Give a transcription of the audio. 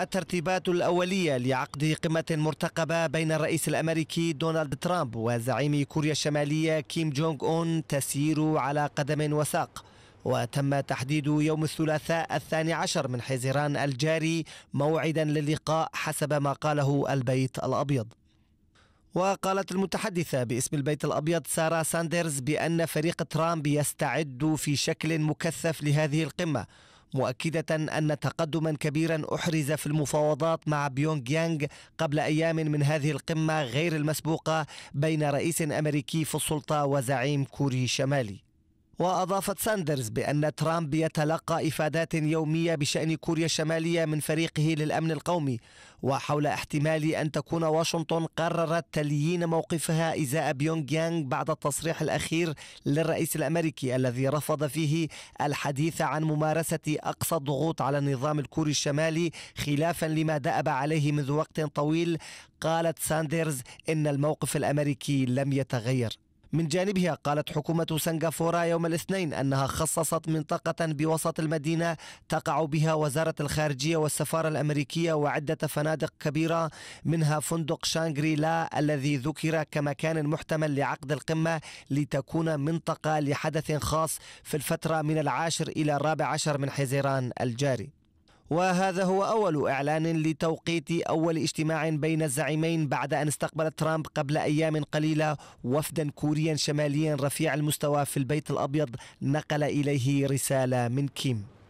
الترتيبات الأولية لعقد قمة مرتقبة بين الرئيس الأمريكي دونالد ترامب وزعيم كوريا الشمالية كيم جونغ أون تسير على قدم وساق وتم تحديد يوم الثلاثاء الثاني عشر من حزيران الجاري موعدا للقاء حسب ما قاله البيت الأبيض وقالت المتحدثة باسم البيت الأبيض سارة ساندرز بأن فريق ترامب يستعد في شكل مكثف لهذه القمة مؤكدة أن تقدما كبيرا أحرز في المفاوضات مع بيونغ يانغ قبل أيام من هذه القمة غير المسبوقة بين رئيس أمريكي في السلطة وزعيم كوري شمالي وأضافت ساندرز بأن ترامب يتلقى إفادات يومية بشأن كوريا الشمالية من فريقه للأمن القومي وحول احتمال أن تكون واشنطن قررت تليين موقفها إزاء بيونغ يانغ بعد التصريح الأخير للرئيس الأمريكي الذي رفض فيه الحديث عن ممارسة أقصى الضغوط على النظام الكوري الشمالي خلافا لما دأب عليه منذ وقت طويل قالت ساندرز إن الموقف الأمريكي لم يتغير من جانبها قالت حكومة سنغافورة يوم الاثنين أنها خصصت منطقة بوسط المدينة تقع بها وزارة الخارجية والسفارة الأمريكية وعدة فنادق كبيرة منها فندق شانغري لا الذي ذكر كمكان محتمل لعقد القمة لتكون منطقة لحدث خاص في الفترة من العاشر إلى الرابع عشر من حزيران الجاري وهذا هو أول إعلان لتوقيت أول اجتماع بين الزعيمين بعد أن استقبل ترامب قبل أيام قليلة وفدا كوريا شماليا رفيع المستوى في البيت الأبيض نقل إليه رسالة من كيم